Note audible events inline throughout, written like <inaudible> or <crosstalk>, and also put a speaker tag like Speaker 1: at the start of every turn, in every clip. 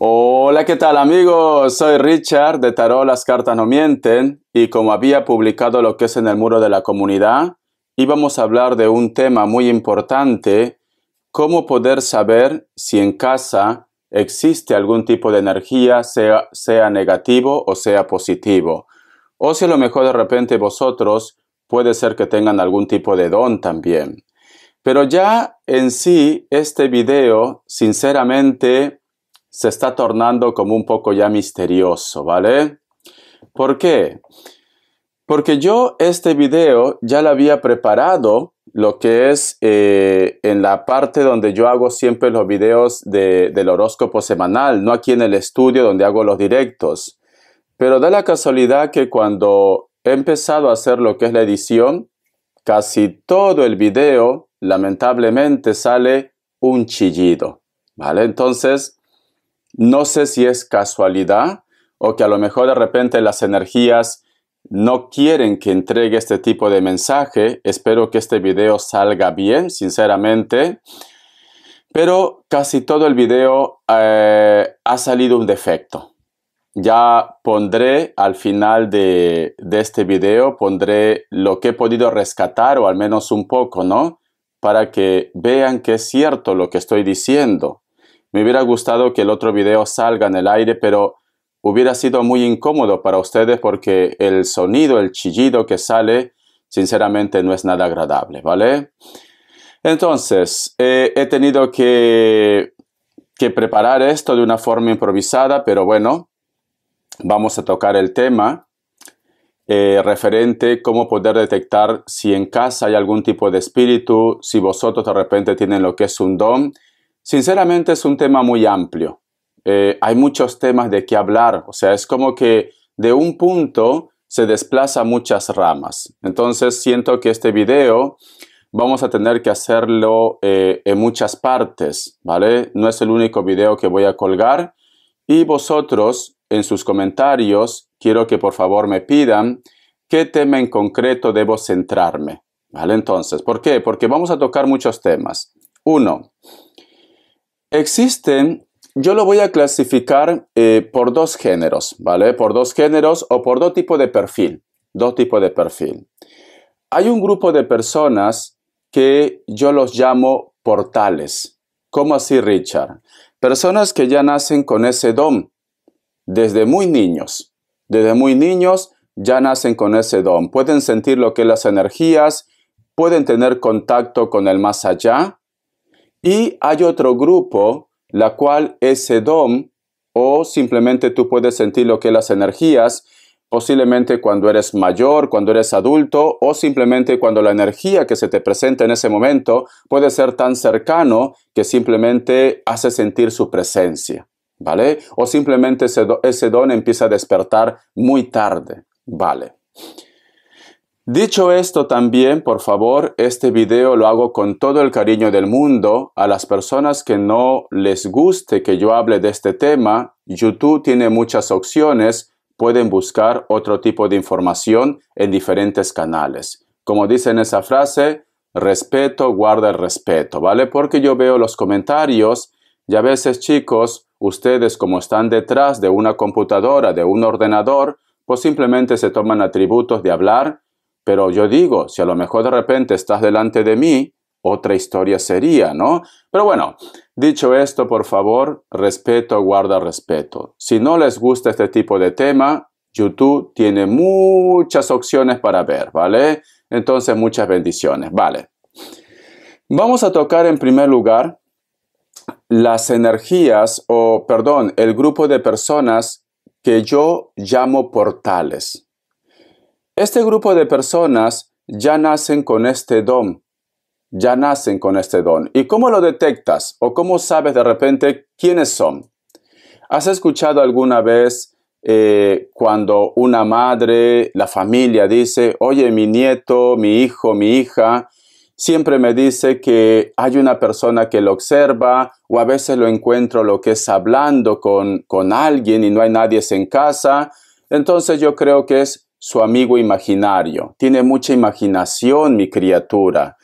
Speaker 1: Hola, ¿qué tal amigos? Soy Richard de Tarot Las Cartas No Mienten y como había publicado lo que es en el muro de la comunidad, íbamos a hablar de un tema muy importante, cómo poder saber si en casa existe algún tipo de energía, sea, sea negativo o sea positivo. O si a lo mejor de repente vosotros puede ser que tengan algún tipo de don también. Pero ya en sí, este video, sinceramente, se está tornando como un poco ya misterioso, ¿vale? ¿Por qué? Porque yo este video ya lo había preparado, lo que es eh, en la parte donde yo hago siempre los videos del horóscopo semanal, no aquí en el estudio donde hago los directos. Pero da la casualidad que cuando he empezado a hacer lo que es la edición, casi todo el video lamentablemente sale un chillido, ¿vale? Entonces, no sé si es casualidad o que a lo mejor de repente las energías no quieren que entregue este tipo de mensaje. Espero que este video salga bien, sinceramente. Pero casi todo el video eh, ha salido un defecto. Ya pondré al final de, de este video, pondré lo que he podido rescatar o al menos un poco, ¿no? Para que vean que es cierto lo que estoy diciendo. Me hubiera gustado que el otro video salga en el aire, pero hubiera sido muy incómodo para ustedes porque el sonido, el chillido que sale, sinceramente no es nada agradable, ¿vale? Entonces, eh, he tenido que, que preparar esto de una forma improvisada, pero bueno, vamos a tocar el tema. referente eh, referente cómo poder detectar si en casa hay algún tipo de espíritu, si vosotros de repente tienen lo que es un don Sinceramente es un tema muy amplio. Eh, hay muchos temas de qué hablar. O sea, es como que de un punto se desplaza muchas ramas. Entonces siento que este video vamos a tener que hacerlo eh, en muchas partes, ¿vale? No es el único video que voy a colgar. Y vosotros, en sus comentarios, quiero que por favor me pidan qué tema en concreto debo centrarme, ¿vale? Entonces, ¿por qué? Porque vamos a tocar muchos temas. Uno, Existen, yo lo voy a clasificar eh, por dos géneros, ¿vale? Por dos géneros o por dos tipos de perfil. Dos tipos de perfil. Hay un grupo de personas que yo los llamo portales. ¿Cómo así, Richard? Personas que ya nacen con ese don desde muy niños. Desde muy niños ya nacen con ese don. Pueden sentir lo que las energías, pueden tener contacto con el más allá, y hay otro grupo, la cual es don, o simplemente tú puedes sentir lo que las energías, posiblemente cuando eres mayor, cuando eres adulto, o simplemente cuando la energía que se te presenta en ese momento puede ser tan cercano que simplemente hace sentir su presencia, ¿vale? O simplemente ese, don empieza a despertar muy tarde, ¿vale? Dicho esto también, por favor, este video lo hago con todo el cariño del mundo. A las personas que no les guste que yo hable de este tema, YouTube tiene muchas opciones. Pueden buscar otro tipo de información en diferentes canales. Como dice en esa frase, respeto, guarda el respeto, ¿vale? Porque yo veo los comentarios y a veces, chicos, ustedes como están detrás de una computadora, de un ordenador, pues simplemente se toman atributos de hablar pero yo digo, si a lo mejor de repente estás delante de mí, otra historia sería, ¿no? Pero bueno, dicho esto, por favor, respeto, guarda respeto. Si no les gusta este tipo de tema, YouTube tiene muchas opciones para ver, ¿vale? Entonces, muchas bendiciones, ¿vale? Vamos a tocar en primer lugar las energías o, perdón, el grupo de personas que yo llamo portales. Este grupo de personas ya nacen con este don, ya nacen con este don. ¿Y cómo lo detectas o cómo sabes de repente quiénes son? ¿Has escuchado alguna vez eh, cuando una madre, la familia dice, oye, mi nieto, mi hijo, mi hija, siempre me dice que hay una persona que lo observa o a veces lo encuentro lo que es hablando con, con alguien y no hay nadie en casa? Entonces yo creo que es su amigo imaginario. Tiene mucha imaginación, mi criatura.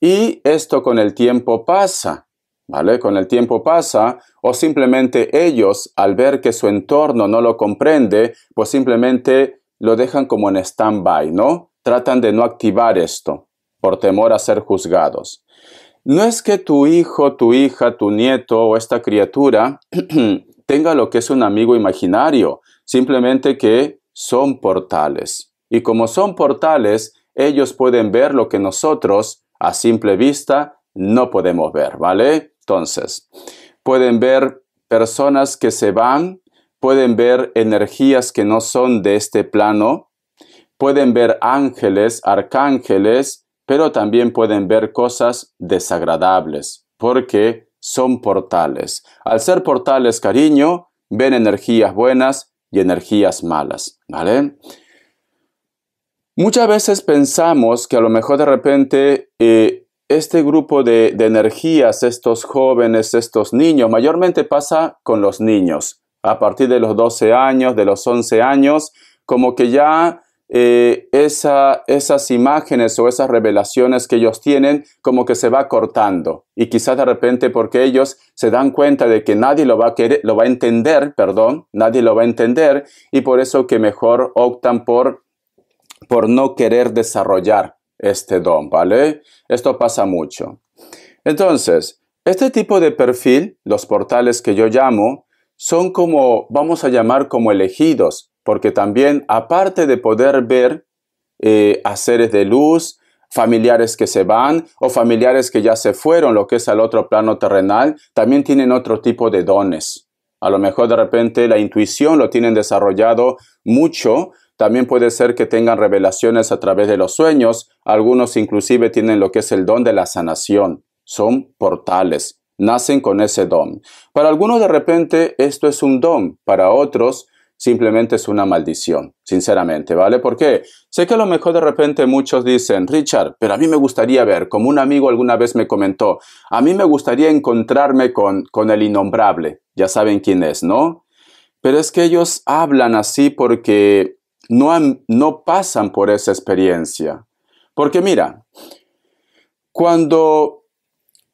Speaker 1: Y esto con el tiempo pasa, ¿vale? Con el tiempo pasa, o simplemente ellos, al ver que su entorno no lo comprende, pues simplemente lo dejan como en stand-by, ¿no? Tratan de no activar esto por temor a ser juzgados. No es que tu hijo, tu hija, tu nieto o esta criatura <clears throat> tenga lo que es un amigo imaginario, simplemente que son portales. Y como son portales, ellos pueden ver lo que nosotros, a simple vista, no podemos ver, ¿vale? Entonces, pueden ver personas que se van, pueden ver energías que no son de este plano, pueden ver ángeles, arcángeles, pero también pueden ver cosas desagradables, porque son portales. Al ser portales, cariño, ven energías buenas, y energías malas, ¿vale? Muchas veces pensamos que a lo mejor de repente eh, este grupo de, de, energías, estos jóvenes, estos niños, mayormente pasa con los niños, a partir de los 12 años, de los 11 años, como que ya eh, esas imágenes o esas revelaciones que ellos tienen como que se va cortando. Y quizás de repente porque ellos se dan cuenta de que nadie lo va a, lo va a entender, perdón, nadie lo va a entender y por eso que mejor optan por, por no querer desarrollar este don, ¿vale? Esto pasa mucho. Entonces, este tipo de perfil, los portales que yo llamo, son como, vamos a llamar como elegidos, porque también aparte de poder ver eh, a seres de luz, familiares que se van o familiares que ya se fueron, lo que es al otro plano terrenal, también tienen otro tipo de dones. A lo mejor de repente la intuición lo tienen desarrollado mucho, también puede ser que tengan revelaciones a través de los sueños, algunos inclusive tienen lo que es el don de la sanación, son portales, nacen con ese don. Para algunos de repente esto es un don, para otros simplemente es una maldición, sinceramente, ¿vale? Porque sé que a lo mejor de repente muchos dicen, Richard, pero a mí me gustaría ver, como un amigo alguna vez me comentó, a mí me gustaría encontrarme con, con el innombrable, ya saben quién es, ¿no? Pero es que ellos hablan así porque no, no pasan por esa experiencia. Porque mira, cuando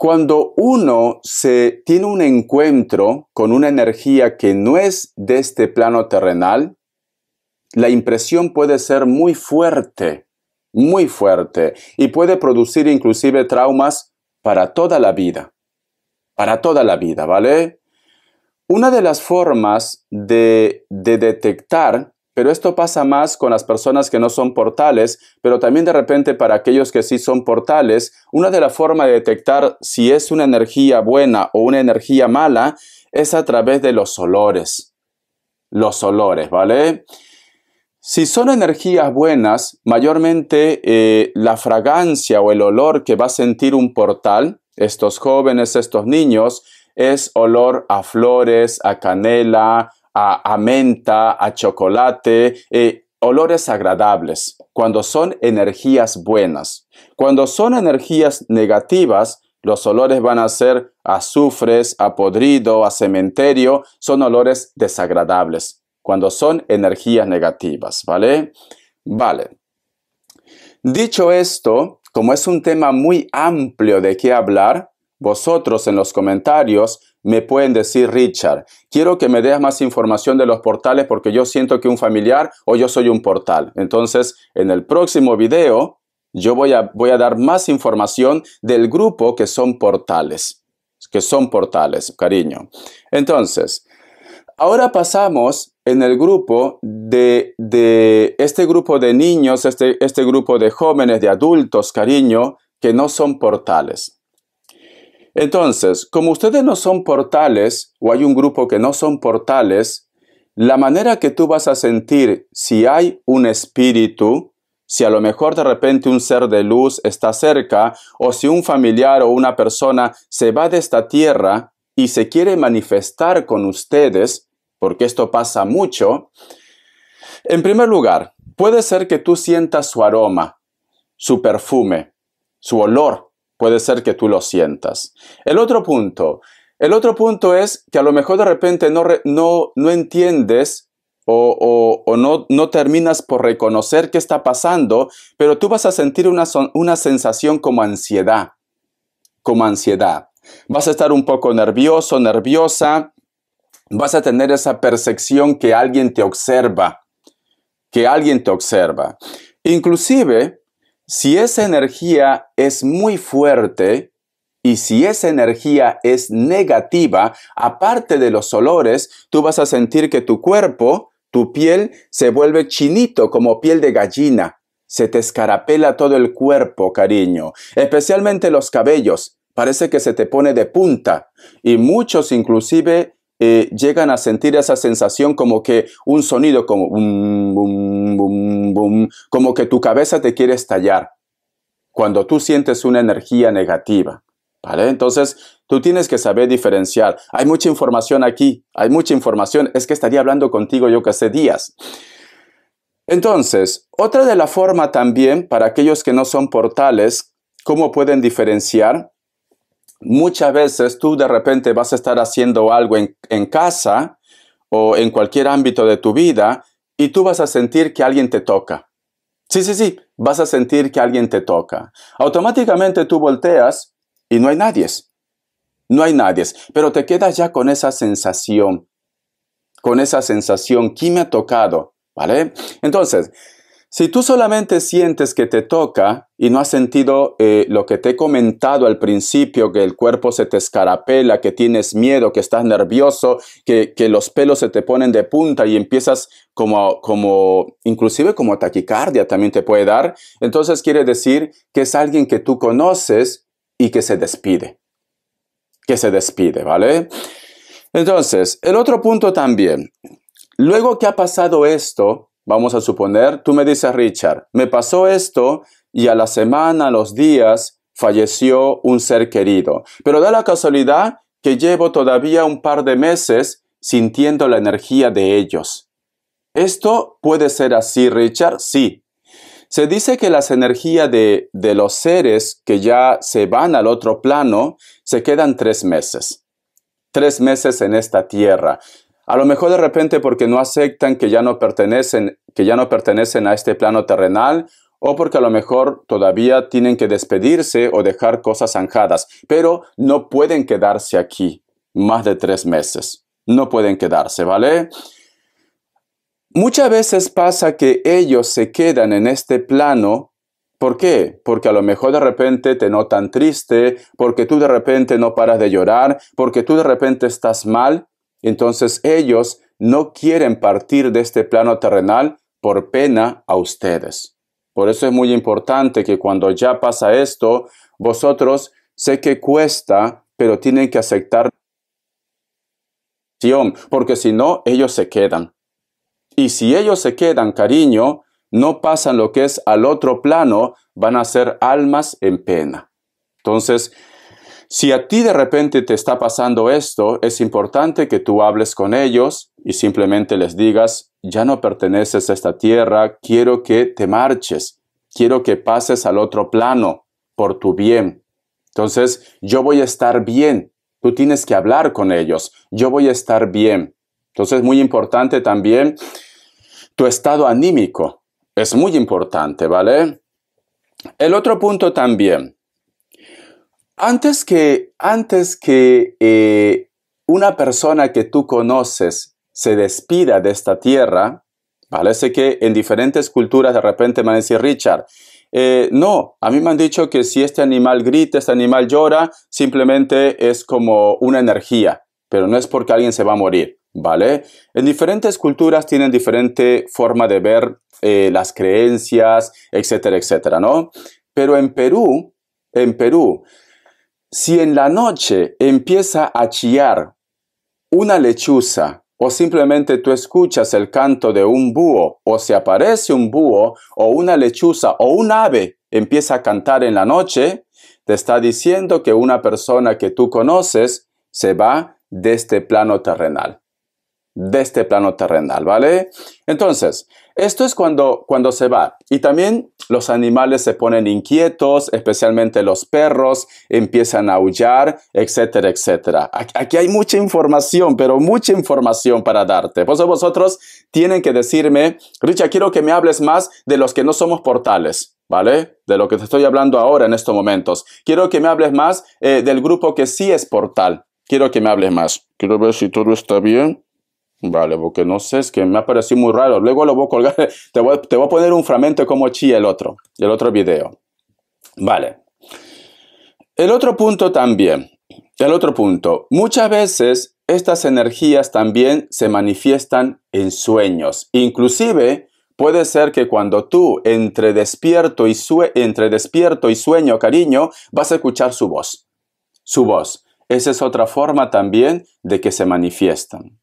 Speaker 1: cuando uno se tiene un encuentro con una energía que no es de este plano terrenal, la impresión puede ser muy fuerte, muy fuerte, y puede producir inclusive traumas para toda la vida, para toda la vida, ¿vale? Una de las formas de, de detectar pero esto pasa más con las personas que no son portales, pero también de repente para aquellos que sí son portales, una de las formas de detectar si es una energía buena o una energía mala es a través de los olores. Los olores, ¿vale? Si son energías buenas, mayormente eh, la fragancia o el olor que va a sentir un portal, estos jóvenes, estos niños, es olor a flores, a canela, a, menta, a chocolate, eh, olores agradables, cuando son energías buenas. Cuando son energías negativas, los olores van a ser azufres, a podrido, a cementerio, son olores desagradables, cuando son energías negativas, ¿vale? Vale. Dicho esto, como es un tema muy amplio de qué hablar, vosotros en los comentarios me pueden decir, Richard, quiero que me des más información de los portales porque yo siento que un familiar o yo soy un portal. Entonces, en el próximo video, yo voy a, voy a dar más información del grupo que son portales, que son portales, cariño. Entonces, ahora pasamos en el grupo de, este grupo de niños, este, este grupo de jóvenes, de adultos, cariño, que no son portales. Entonces, como ustedes no son portales, o hay un grupo que no son portales, la manera que tú vas a sentir si hay un espíritu, si a lo mejor de repente un ser de luz está cerca, o si un familiar o una persona se va de esta tierra y se quiere manifestar con ustedes, porque esto pasa mucho, en primer lugar, puede ser que tú sientas su aroma, su perfume, su olor, Puede ser que tú lo sientas. El otro punto. El otro punto es que a lo mejor de repente no, no, no entiendes o, no, no, terminas por reconocer qué está pasando, pero tú vas a sentir una, una sensación como ansiedad, como ansiedad. Vas a estar un poco nervioso, nerviosa, vas a tener esa percepción que alguien te observa, que alguien te observa. Inclusive, si esa energía es muy fuerte y si esa energía es negativa, aparte de los olores, tú vas a sentir que tu cuerpo, tu piel, se vuelve chinito como piel de gallina. Se te escarapela todo el cuerpo, cariño, especialmente los cabellos. Parece que se te pone de punta y muchos inclusive eh, llegan a sentir esa sensación como que un sonido como como que tu cabeza te quiere estallar cuando tú sientes una energía negativa. ¿Vale? Entonces, tú tienes que saber diferenciar. Hay mucha información aquí, hay mucha información. Es que estaría hablando contigo yo que hace días. Entonces, otra de la forma también, para aquellos que no son portales, cómo pueden diferenciar muchas veces tú de repente vas a estar haciendo algo en, casa o en cualquier ámbito de tu vida y tú vas a sentir que alguien te toca. Sí, sí, sí, vas a sentir que alguien te toca. Automáticamente tú volteas y no hay nadie. No hay nadie, pero te quedas ya con esa sensación, con esa sensación, ¿quién me ha tocado? ¿Vale? Entonces, si tú solamente sientes que te toca y no has sentido eh, lo que te he comentado al principio, que el cuerpo se te escarapela, que tienes miedo, que estás nervioso, que, que los pelos se te ponen de punta y empiezas como, como, inclusive como taquicardia también te puede dar, entonces quiere decir que es alguien que tú conoces y que se despide. Que se despide, ¿vale? Entonces, el otro punto también. Luego que ha pasado esto, Vamos a suponer, tú me dices, Richard, me pasó esto y a la semana, a los días, falleció un ser querido. Pero da la casualidad que llevo todavía un par de meses sintiendo la energía de ellos. ¿Esto puede ser así, Richard? Sí. Se dice que las energías de, de los seres que ya se van al otro plano se quedan tres meses. Tres meses en esta tierra. A lo mejor de repente porque no aceptan que ya no pertenecen, que ya no pertenecen a este plano terrenal o porque a lo mejor todavía tienen que despedirse o dejar cosas zanjadas, pero no pueden quedarse aquí más de tres meses. No pueden quedarse, ¿vale? Muchas veces pasa que ellos se quedan en este plano. ¿Por qué? Porque a lo mejor de repente te notan triste, porque tú de repente no paras de llorar, porque tú de repente estás mal, entonces ellos no quieren partir de este plano terrenal por pena a ustedes. Por eso es muy importante que cuando ya pasa esto, vosotros sé que cuesta, pero tienen que aceptar porque si no, ellos se quedan. Y si ellos se quedan, cariño, no pasan lo que es al otro plano, van a ser almas en pena. Entonces, si a ti de repente te está pasando esto, es importante que tú hables con ellos y simplemente les digas, ya no perteneces a esta tierra, quiero que te marches, quiero que pases al otro plano por tu bien. Entonces, yo voy a estar bien. Tú tienes que hablar con ellos. Yo voy a estar bien. Entonces, muy importante también tu estado anímico. Es muy importante, ¿vale? El otro punto también, antes que, antes que eh, una persona que tú conoces se despida de esta tierra, parece que en diferentes culturas de repente me van Richard, eh, no, a mí me han dicho que si este animal grita, este animal llora, simplemente es como una energía, pero no es porque alguien se va a morir, ¿vale? En diferentes culturas tienen diferente forma de ver eh, las creencias, etcétera, etcétera, ¿no? Pero en Perú, en Perú, si en la noche empieza a chillar una lechuza o simplemente tú escuchas el canto de un búho o se aparece un búho o una lechuza o un ave empieza a cantar en la noche, te está diciendo que una persona que tú conoces se va de este plano terrenal de este plano terrenal, ¿vale? Entonces, esto es cuando, cuando se va. Y también los animales se ponen inquietos, especialmente los perros, empiezan a aullar, etcétera, etcétera. Aquí hay mucha información, pero mucha información para darte. Por eso vosotros tienen que decirme, Richa, quiero que me hables más de los que no somos portales. ¿Vale? De lo que te estoy hablando ahora en estos momentos. Quiero que me hables más eh, del grupo que sí es portal. Quiero que me hables más. Quiero ver si todo está bien. Vale, porque no sé, es que me ha parecido muy raro. Luego lo voy a colgar, <laughs> te voy, a poner un fragmento como chía el otro, el otro video. Vale. El otro punto también, el otro punto, muchas veces estas energías también se manifiestan en sueños. Inclusive puede ser que cuando tú entre despierto y, sue entre despierto y sueño, cariño, vas a escuchar su voz. Su voz. Esa es otra forma también de que se manifiestan.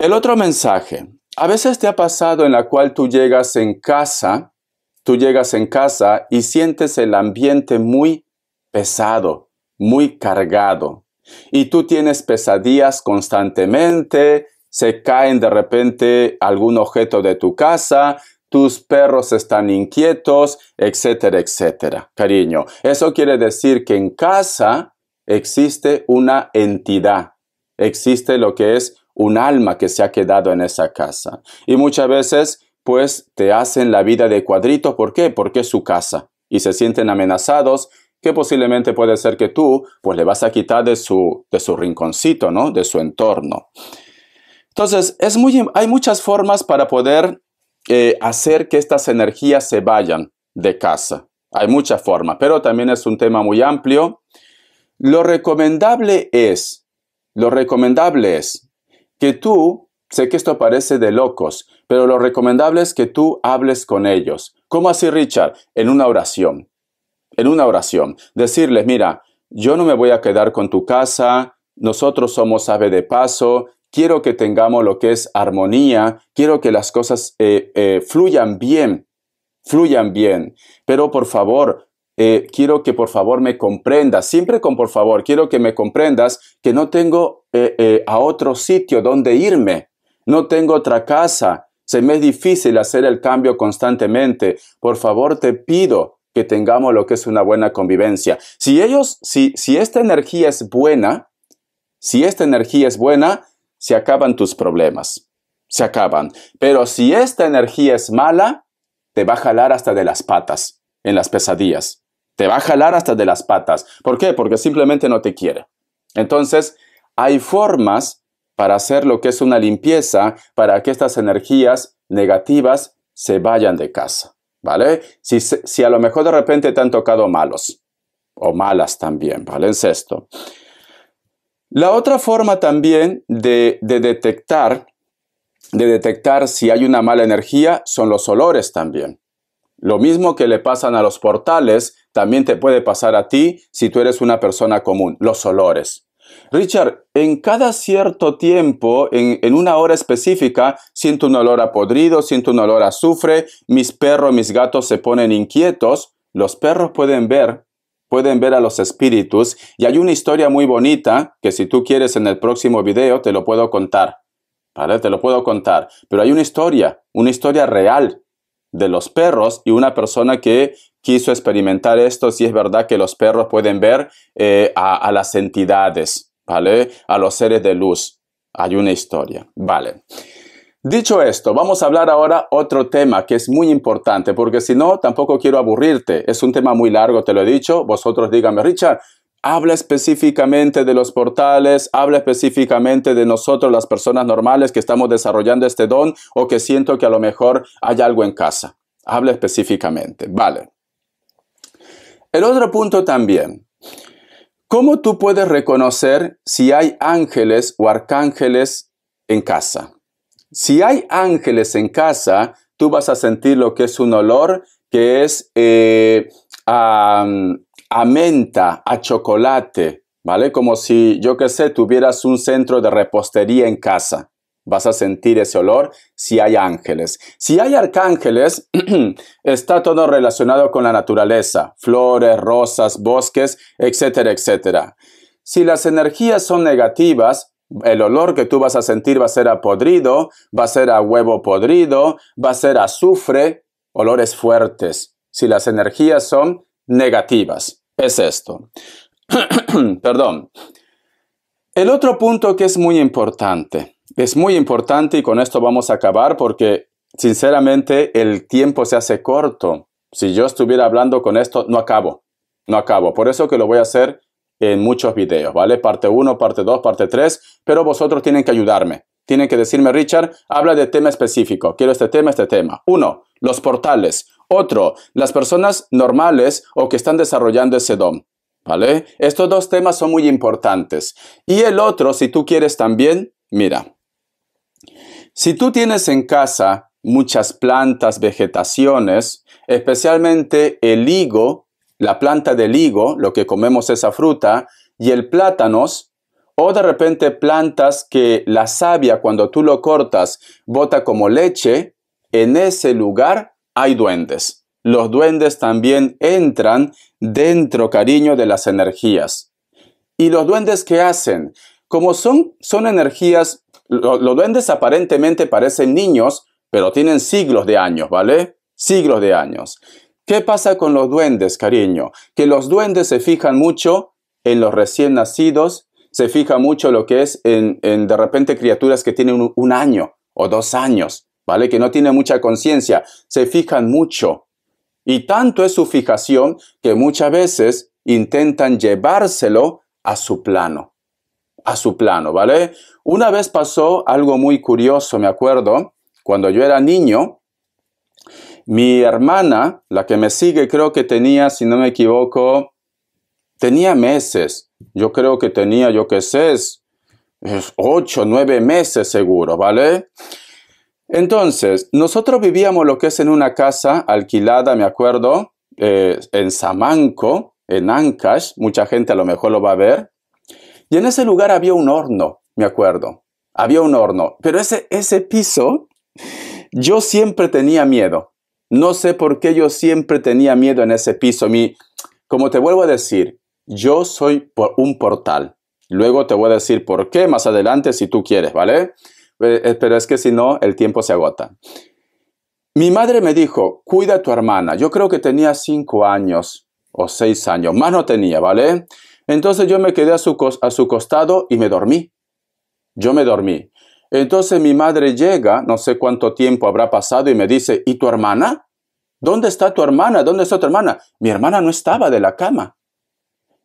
Speaker 1: El otro mensaje. A veces te ha pasado en la cual tú llegas en casa, tú llegas en casa y sientes el ambiente muy pesado, muy cargado. Y tú tienes pesadillas constantemente, se caen de repente algún objeto de tu casa, tus perros están inquietos, etcétera, etcétera. Cariño, eso quiere decir que en casa existe una entidad, existe lo que es un alma que se ha quedado en esa casa. Y muchas veces, pues, te hacen la vida de cuadrito. ¿Por qué? Porque es su casa. Y se sienten amenazados que posiblemente puede ser que tú, pues, le vas a quitar de su, de su rinconcito, ¿no? De su entorno. Entonces, es muy, hay muchas formas para poder eh, hacer que estas energías se vayan de casa. Hay muchas formas, pero también es un tema muy amplio. Lo recomendable es, lo recomendable es que tú, sé que esto parece de locos, pero lo recomendable es que tú hables con ellos. ¿Cómo así, Richard? En una oración. En una oración. Decirles, mira, yo no me voy a quedar con tu casa, nosotros somos ave de paso, quiero que tengamos lo que es armonía, quiero que las cosas eh, eh, fluyan bien, fluyan bien, pero por favor, eh, quiero que por favor me comprendas, siempre con por favor, quiero que me comprendas que no tengo eh, eh, a otro sitio donde irme, no tengo otra casa, se me es difícil hacer el cambio constantemente, por favor te pido que tengamos lo que es una buena convivencia. Si ellos, si, si esta energía es buena, si esta energía es buena, se acaban tus problemas, se acaban. Pero si esta energía es mala, te va a jalar hasta de las patas en las pesadillas. Te va a jalar hasta de las patas. ¿Por qué? Porque simplemente no te quiere. Entonces, hay formas para hacer lo que es una limpieza para que estas energías negativas se vayan de casa. ¿Vale? Si, a lo mejor de repente te han tocado malos o malas también, ¿vale? En sexto. La otra forma también de detectar de detectar si hay una mala energía son los olores también. Lo mismo que le pasan a los portales, también te puede pasar a ti si tú eres una persona común, los olores. Richard, en cada cierto tiempo, en, una hora específica, siento un olor a podrido, siento un olor a azufre, mis perros, mis gatos se ponen inquietos. Los perros pueden ver, pueden ver a los espíritus y hay una historia muy bonita que si tú quieres en el próximo video te lo puedo contar. ¿Vale? Te lo puedo contar. Pero hay una historia, una historia real de los perros y una persona que quiso experimentar esto, si es verdad que los perros pueden ver eh, a, las entidades, ¿vale? A los seres de luz. Hay una historia, ¿vale? Dicho esto, vamos a hablar ahora otro tema que es muy importante, porque si no, tampoco quiero aburrirte. Es un tema muy largo, te lo he dicho. Vosotros díganme, Richard, habla específicamente de los portales, habla específicamente de nosotros, las personas normales que estamos desarrollando este don o que siento que a lo mejor hay algo en casa. Habla específicamente, vale. El otro punto también. ¿Cómo tú puedes reconocer si hay ángeles o arcángeles en casa? Si hay ángeles en casa, tú vas a sentir lo que es un olor que es eh, a, menta, a chocolate, ¿vale? Como si, yo qué sé, tuvieras un centro de repostería en casa. Vas a sentir ese olor si hay ángeles. Si hay arcángeles, <clears throat> está todo relacionado con la naturaleza, flores, rosas, bosques, etcétera, etcétera. Si las energías son negativas, el olor que tú vas a sentir va a ser a podrido, va a ser a huevo podrido, va a ser a azufre, olores fuertes si las energías son negativas. Es esto. <clears throat> Perdón. El otro punto que es muy importante, es muy importante y con esto vamos a acabar porque sinceramente el tiempo se hace corto. Si yo estuviera hablando con esto, no acabo, no acabo. Por eso que lo voy a hacer en muchos videos, ¿vale? Parte 1, parte 2, parte 3, pero vosotros tienen que ayudarme. Tienen que decirme, Richard, habla de tema específico. Quiero este tema, este tema. Uno, los portales. Otro, las personas normales o que están desarrollando ese don. ¿Vale? Estos dos temas son muy importantes. Y el otro, si tú quieres también, mira. Si tú tienes en casa muchas plantas, vegetaciones, especialmente el higo, la planta del higo, lo que comemos esa fruta, y el plátanos, o de repente plantas que la savia cuando tú lo cortas bota como leche, en ese lugar hay duendes. Los duendes también entran dentro, cariño, de las energías. ¿Y los duendes qué hacen? Como son, son energías, los duendes aparentemente parecen niños, pero tienen siglos de años, ¿vale? Siglos de años. ¿Qué pasa con los duendes, cariño? Que los duendes se fijan mucho en los recién nacidos, se fija mucho lo que es en, de repente criaturas que tienen un año o dos años. ¿vale? Que no tiene mucha conciencia, se fijan mucho. Y tanto es su fijación que muchas veces intentan llevárselo a su plano, a su plano, ¿vale? Una vez pasó algo muy curioso, me acuerdo, cuando yo era niño, mi hermana, la que me sigue, creo que tenía, si no me equivoco, tenía meses. Yo creo que tenía, yo qué sé, ocho, nueve meses seguro, ¿vale? Entonces, nosotros vivíamos lo que es en una casa alquilada, me acuerdo, eh, en Samanco, en Ancash, mucha gente a lo mejor lo va a ver, y en ese lugar había un horno, me acuerdo, había un horno, pero ese, ese piso, yo siempre tenía miedo, no sé por qué yo siempre tenía miedo en ese piso, mi, como te vuelvo a decir, yo soy por un portal, luego te voy a decir por qué más adelante si tú quieres, ¿vale? Eh, eh, pero es que si no, el tiempo se agota. Mi madre me dijo, cuida a tu hermana. Yo creo que tenía cinco años o seis años, más no tenía, ¿vale? Entonces yo me quedé a su, a su costado y me dormí. Yo me dormí. Entonces mi madre llega, no sé cuánto tiempo habrá pasado, y me dice, ¿y tu hermana? ¿Dónde está tu hermana? ¿Dónde está tu hermana? Mi hermana no estaba de la cama.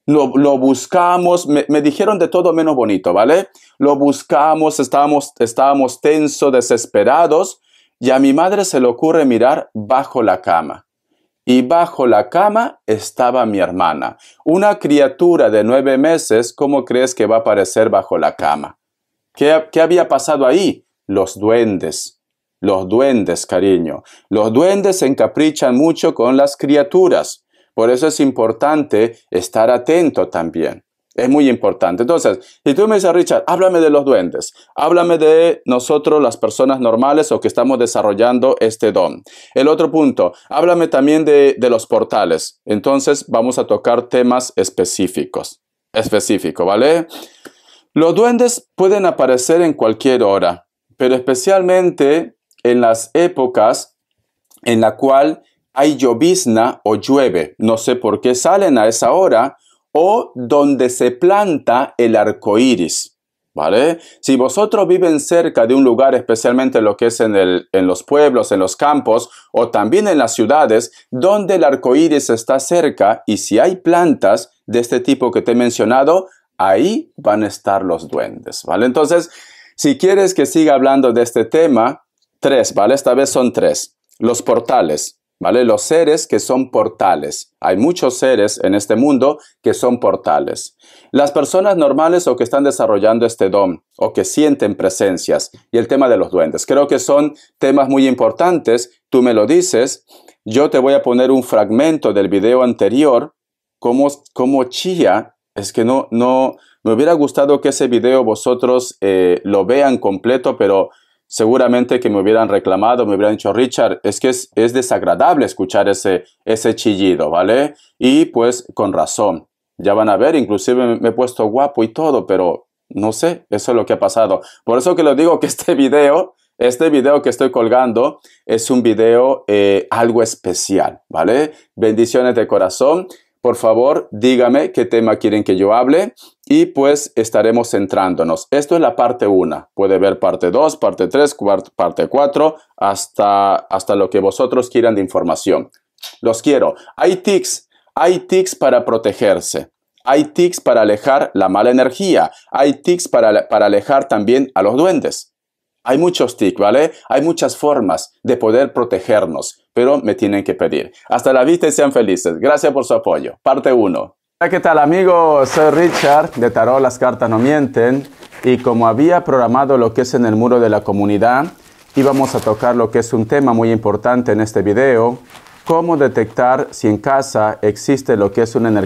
Speaker 1: Lo, buscamos, me, dijeron de todo menos bonito, ¿vale? Lo buscamos, estábamos, estábamos tensos, desesperados, y a mi madre se le ocurre mirar bajo la cama. Y bajo la cama estaba mi hermana. Una criatura de nueve meses, ¿cómo crees que va a aparecer bajo la cama? ¿Qué, qué había pasado ahí? Los duendes. Los duendes, cariño. Los duendes se encaprichan mucho con las criaturas. Por eso es importante estar atento también. Es muy importante. Entonces, si tú me dices, Richard, háblame de los duendes, háblame de nosotros, las personas normales o que estamos desarrollando este don. El otro punto, háblame también de, de los portales. Entonces, vamos a tocar temas específicos. Específico, ¿vale? Los duendes pueden aparecer en cualquier hora, pero especialmente en las épocas en la cual hay llovizna o llueve, no sé por qué salen a esa hora, o donde se planta el arco iris. ¿Vale? Si vosotros viven cerca de un lugar, especialmente lo que es en, el, en los pueblos, en los campos o también en las ciudades, donde el arco iris está cerca y si hay plantas de este tipo que te he mencionado, ahí van a estar los duendes. ¿Vale? Entonces, si quieres que siga hablando de este tema, tres, ¿vale? Esta vez son tres. Los portales, ¿vale? Los seres que son portales. Hay muchos seres en este mundo que son portales. Las personas normales o que están desarrollando este don o que sienten presencias y el tema de los duendes. Creo que son temas muy importantes. Tú me lo dices. Yo te voy a poner un fragmento del video anterior, como, como chía. Es que no, no, me hubiera gustado que ese video vosotros eh, lo vean completo, pero seguramente que me hubieran reclamado, me hubieran dicho, Richard, es que es, desagradable escuchar ese, ese chillido, ¿vale? Y pues con razón. Ya van a ver, inclusive me, he puesto guapo y todo, pero no sé, eso es lo que ha pasado. Por eso que les digo que este video, este video que estoy colgando es un video eh, algo especial, ¿vale? Bendiciones de corazón por favor dígame qué tema quieren que yo hable y pues estaremos centrándonos. Esto es la parte 1. Puede ver parte 2, parte 3, parte 4, hasta, hasta lo que vosotros quieran de información. Los quiero. Hay tics, hay tics para protegerse. Hay tics para alejar la mala energía. Hay tics para, para alejar también a los duendes. Hay muchos tics, ¿vale? Hay muchas formas de poder protegernos, pero me tienen que pedir. Hasta la vista y sean felices. Gracias por su apoyo. Parte 1. Hola, ¿qué tal amigos? Soy Richard de Tarot Las Cartas No Mienten y como había programado lo que es en el muro de la comunidad, íbamos a tocar lo que es un tema muy importante en este video, cómo detectar si en casa existe lo que es una energía